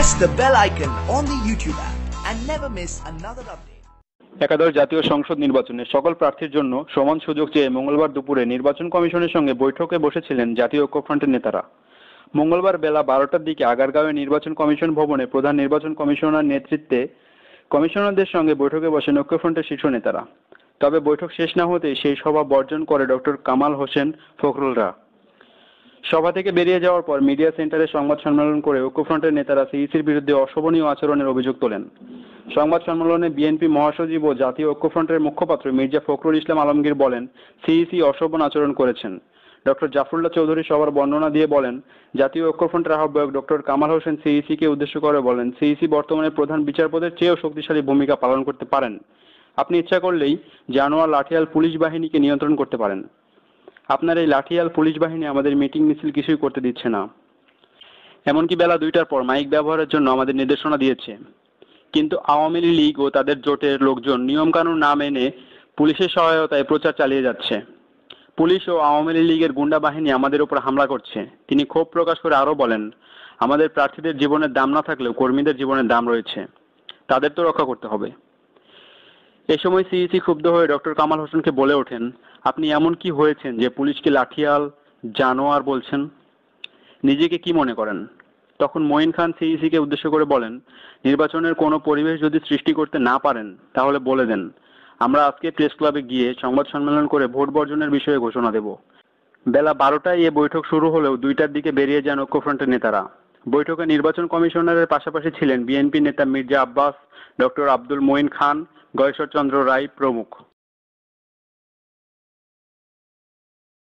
press the bell icon on the YouTube app and never miss another update. একাদশ জাতীয় সংসদ নির্বাচনে সকল প্রার্থীর জন্য সমান সুযোগ চেয়ে মঙ্গলবার দুপুরে নির্বাচন কমিশনের সঙ্গে বৈঠকে বসেছিলেন জাতীয় ঐক্যফ্রন্টের নেতারা মঙ্গলবার বেলা বারোটার দিকে আগারগাঁওয়ে নির্বাচন কমিশন ভবনে প্রধান নির্বাচন কমিশনার নেতৃত্বে কমিশনারদের সঙ্গে বৈঠকে বসেন ঐক্যফ্রন্টের শীর্ষ নেতারা তবে বৈঠক শেষ না হতে সেই সভা বর্জন করে ডক্টর কামাল হোসেন ফখরুলরা সভা থেকে বেরিয়ে যাওয়ার পর মিডিয়া সেন্টারে সংবাদ সম্মেলন করে ঐক্যফ্রন্টের নেতারা সিইসির বিরুদ্ধে অশোভনীয় আচরণের অভিযোগ তোলেন সংবাদ সম্মেলনে বিএনপি মহাসচিব ও জাতীয় ঐক্যফ্রন্টের মুখপাত্র মির্জা ফখরুল ইসলাম আলমগীর বলেন সিইসি অশোভন আচরণ করেছেন ডক্টর জাফরুল্লাহ চৌধুরী সবার বর্ণনা দিয়ে বলেন জাতীয় ঐক্যফ্রন্টের আহ্বায়ক ডক্টর কামাল হোসেন সিইসি কে উদ্দেশ্য করে বলেন সিইসি বর্তমানে প্রধান বিচারপদের চেয়েও শক্তিশালী ভূমিকা পালন করতে পারেন আপনি ইচ্ছা করলেই জানোয়ার লাঠিয়াল পুলিশ বাহিনীকে নিয়ন্ত্রণ করতে পারেন আপনার এই লাঠিয়াল পুলিশ বাহিনী আমাদের মিটিং মিছিল কিছুই করতে দিচ্ছে না এমনকি বেলা দুইটার পর মাইক ব্যবহারের জন্য আমাদের নির্দেশনা দিয়েছে কিন্তু আওয়ামী লীগ ও তাদের জোটের লোকজন নিয়মকানুন না মেনে পুলিশের সহায়তায় প্রচার চালিয়ে যাচ্ছে পুলিশ ও আওয়ামী লীগের গুন্ডা বাহিনী আমাদের উপর হামলা করছে তিনি ক্ষোভ প্রকাশ করে আরও বলেন আমাদের প্রার্থীদের জীবনের দাম না থাকলেও কর্মীদের জীবনের দাম রয়েছে তাদের তো রক্ষা করতে হবে এ সময় সিইসি ক্ষুব্ধ হয়ে ডক্টর কামাল হোসেনকে বলে ওঠেন আপনি এমন কি হয়েছেন যে পুলিশকে লাঠিয়াল জানোয়ার বলছেন নিজেকে কি মনে করেন তখন মঈন খান সিইসিকে উদ্দেশ্য করে বলেন নির্বাচনের কোনো পরিবেশ যদি সৃষ্টি করতে না পারেন তাহলে বলে দেন আমরা আজকে প্রেস ক্লাবে গিয়ে সংবাদ সম্মেলন করে ভোট বর্জনের বিষয়ে ঘোষণা দেব বেলা বারোটায় এ বৈঠক শুরু হলেও দুইটার দিকে বেরিয়ে যান ঐক্যফ্রন্টের নেতারা বৈঠকে নির্বাচন কমিশনারের পাশাপাশি ছিলেন বিএনপি নেতা মির্জা আব্বাস ডক্টর আব্দুল মঈন খান গয়েশ্বরচন্দ্র রায় প্রমুখ